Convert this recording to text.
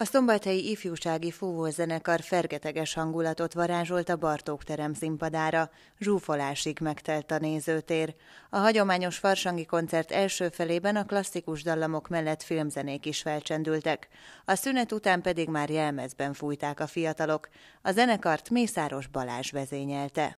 A szombathelyi ifjúsági fúvózenekar fergeteges hangulatot varázsolt a Bartók terem színpadára, zsúfolásig megtelt a nézőtér. A hagyományos farsangi koncert első felében a klasszikus dallamok mellett filmzenék is felcsendültek. A szünet után pedig már jelmezben fújták a fiatalok. A zenekart Mészáros Balázs vezényelte.